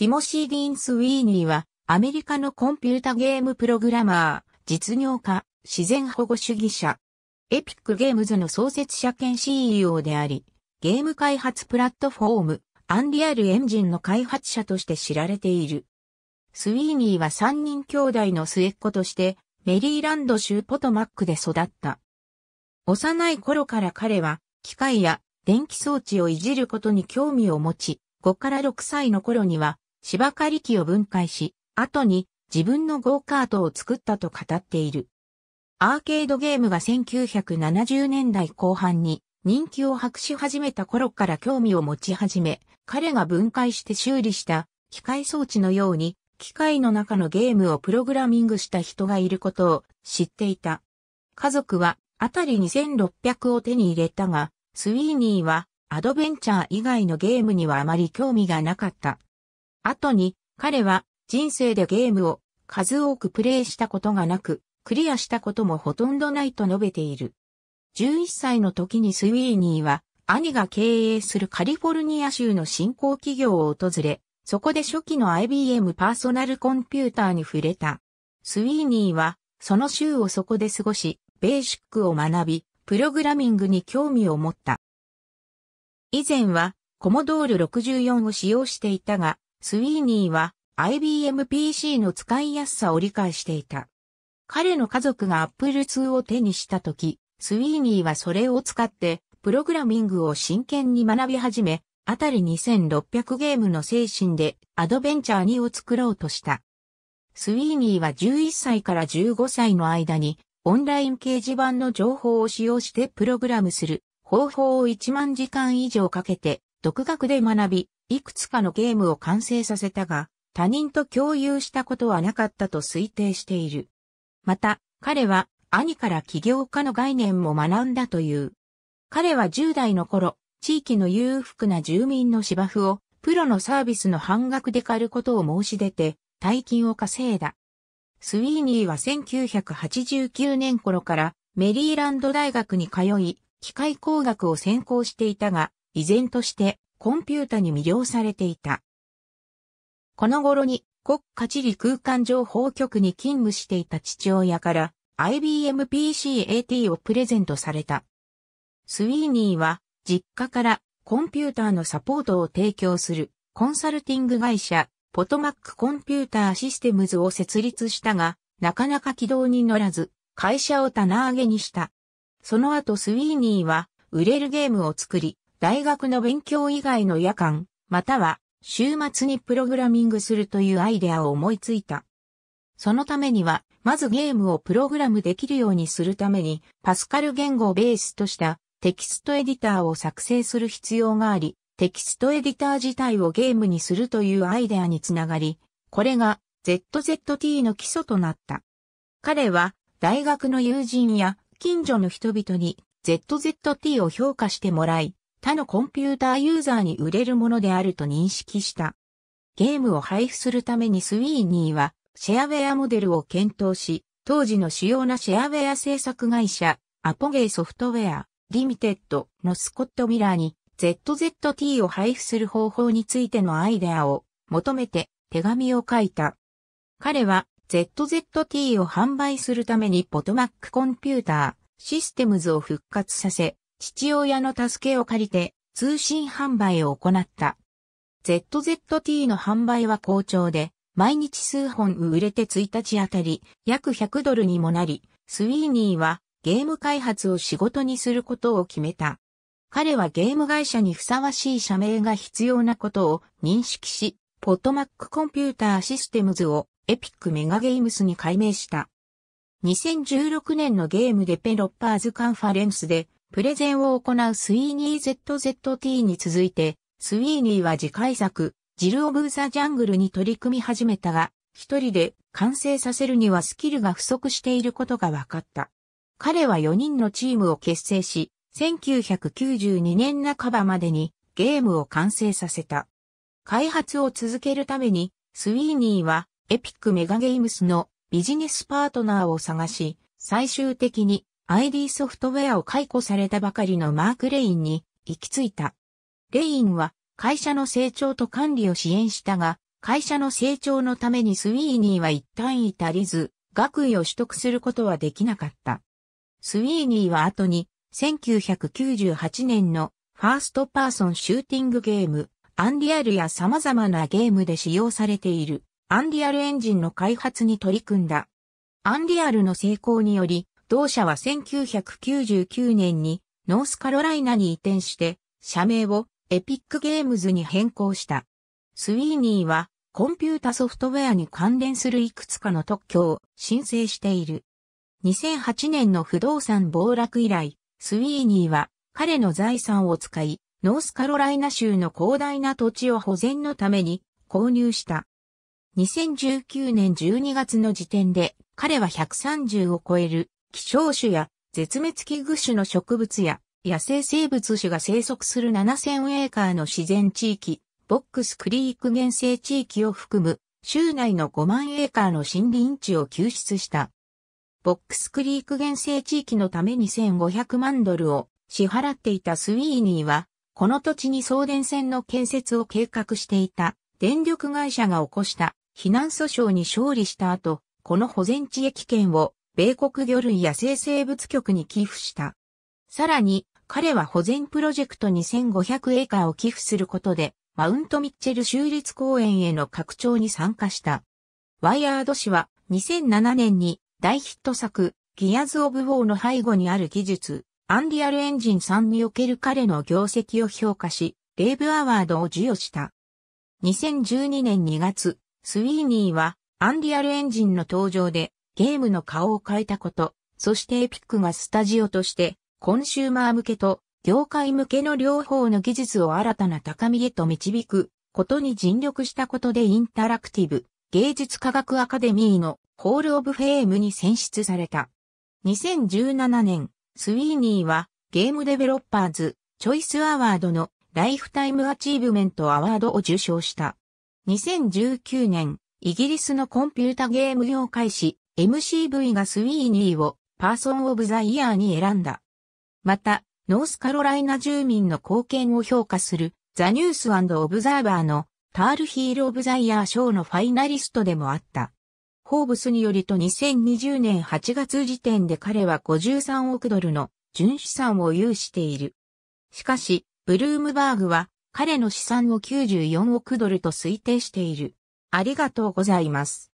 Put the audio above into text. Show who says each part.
Speaker 1: ティモシー・ディーン・スウィーニーは、アメリカのコンピュータゲームプログラマー、実業家、自然保護主義者。エピックゲームズの創設者兼 CEO であり、ゲーム開発プラットフォーム、アンリアルエンジンの開発者として知られている。スウィーニーは3人兄弟の末っ子として、メリーランド州ポトマックで育った。幼い頃から彼は、機械や電気装置をいじることに興味を持ち、5から6歳の頃には、芝刈り機を分解し、後に自分のゴーカートを作ったと語っている。アーケードゲームが1970年代後半に人気を博し始めた頃から興味を持ち始め、彼が分解して修理した機械装置のように機械の中のゲームをプログラミングした人がいることを知っていた。家族はあたり2600を手に入れたが、スウィーニーはアドベンチャー以外のゲームにはあまり興味がなかった。後に、彼は人生でゲームを数多くプレイしたことがなく、クリアしたこともほとんどないと述べている。11歳の時にスウィーニーは、兄が経営するカリフォルニア州の新興企業を訪れ、そこで初期の IBM パーソナルコンピューターに触れた。スウィーニーは、その週をそこで過ごし、ベーシックを学び、プログラミングに興味を持った。以前は、コモドール64を使用していたが、スウィーニーは IBM PC の使いやすさを理解していた。彼の家族が Apple II を手にした時、スウィーニーはそれを使って、プログラミングを真剣に学び始め、あたり2600ゲームの精神でアドベンチャー2を作ろうとした。スウィーニーは11歳から15歳の間にオンライン掲示板の情報を使用してプログラムする方法を1万時間以上かけて独学で学び、いくつかのゲームを完成させたが、他人と共有したことはなかったと推定している。また、彼は兄から起業家の概念も学んだという。彼は10代の頃、地域の裕福な住民の芝生をプロのサービスの半額で借ることを申し出て、大金を稼いだ。スウィーニーは1989年頃からメリーランド大学に通い、機械工学を専攻していたが、依然としてコンピュータに魅了されていた。この頃に国家地理空間情報局に勤務していた父親から IBM PC-AT をプレゼントされた。スウィーニーは実家からコンピューターのサポートを提供するコンサルティング会社ポトマックコンピューターシステムズを設立したが、なかなか軌道に乗らず、会社を棚上げにした。その後スウィーニーは売れるゲームを作り、大学の勉強以外の夜間、または週末にプログラミングするというアイデアを思いついた。そのためには、まずゲームをプログラムできるようにするために、パスカル言語をベースとしたテキストエディターを作成する必要があり、テキストエディター自体をゲームにするというアイデアにつながり、これが ZZT の基礎となった。彼は大学の友人や近所の人々に ZZT を評価してもらい、他のコンピューターユーザーに売れるものであると認識した。ゲームを配布するためにスウィーニーはシェアウェアモデルを検討し、当時の主要なシェアウェア制作会社、アポゲイソフトウェア、リミテッドのスコット・ミラーに ZZT を配布する方法についてのアイデアを求めて手紙を書いた。彼は ZZT を販売するためにポトマックコンピューターシステムズを復活させ、父親の助けを借りて通信販売を行った。ZZT の販売は好調で、毎日数本売れて1日あたり約100ドルにもなり、スウィーニーはゲーム開発を仕事にすることを決めた。彼はゲーム会社にふさわしい社名が必要なことを認識し、ポットマックコンピューターシステムズをエピックメガゲームスに改名した。2016年のゲームデペロッパーズカンファレンスでプレゼンを行うスイーニー ZZT に続いて、スウィーニーは次回作、ジル・オブ・ザ・ジャングルに取り組み始めたが、一人で完成させるにはスキルが不足していることが分かった。彼は4人のチームを結成し、1992年半ばまでにゲームを完成させた。開発を続けるために、スウィーニーはエピックメガゲームスのビジネスパートナーを探し、最終的に ID ソフトウェアを解雇されたばかりのマーク・レインに行き着いた。レインは会社の成長と管理を支援したが、会社の成長のためにスウィーニーは一旦至りず、学位を取得することはできなかった。スウィーニーは後に1998年のファーストパーソンシューティングゲーム、アンリアルや様々なゲームで使用されているアンリアルエンジンの開発に取り組んだ。アンリアルの成功により、同社は1999年にノースカロライナに移転して、社名をエピックゲームズに変更した。スウィーニーはコンピュータソフトウェアに関連するいくつかの特許を申請している。2008年の不動産暴落以来、スウィーニーは彼の財産を使い、ノースカロライナ州の広大な土地を保全のために購入した。2019年12月の時点で彼は130を超える希少種や絶滅危惧種の植物や野生生物種が生息する7000エーカーの自然地域、ボックスクリーク原生地域を含む州内の5万エーカーの森林地を救出した。ボックスクリーク原生地域のために1500万ドルを支払っていたスウィーニーは、この土地に送電線の建設を計画していた電力会社が起こした避難訴訟に勝利した後、この保全地域権を米国魚類野生生物局に寄付した。さらに、彼は保全プロジェクトに5 0 0エーカーを寄付することで、マウントミッチェル州立公園への拡張に参加した。ワイヤード氏は2007年に大ヒット作、ギアズ・オブ・ウォーの背後にある技術、アンリアル・エンジン3における彼の業績を評価し、レイブ・アワードを授与した。2012年2月、スウィーニーは、アンリアル・エンジンの登場で、ゲームの顔を変えたこと、そしてエピックがスタジオとして、コンシューマー向けと業界向けの両方の技術を新たな高みへと導くことに尽力したことでインタラクティブ芸術科学アカデミーのホールオブフェームに選出された。2017年、スウィーニーはゲームデベロッパーズチョイスアワードのライフタイムアチーブメントアワードを受賞した。2019年、イギリスのコンピュータゲーム業界誌 MCV がスウィーニーをパーソン・オブ・ザ・イヤーに選んだ。また、ノースカロライナ住民の貢献を評価するザ・ニュースオブザーバーのタールヒール・オブ・ザ・イヤー賞のファイナリストでもあった。ホーブスによると2020年8月時点で彼は53億ドルの純資産を有している。しかし、ブルームバーグは彼の資産を94億ドルと推定している。ありがとうございます。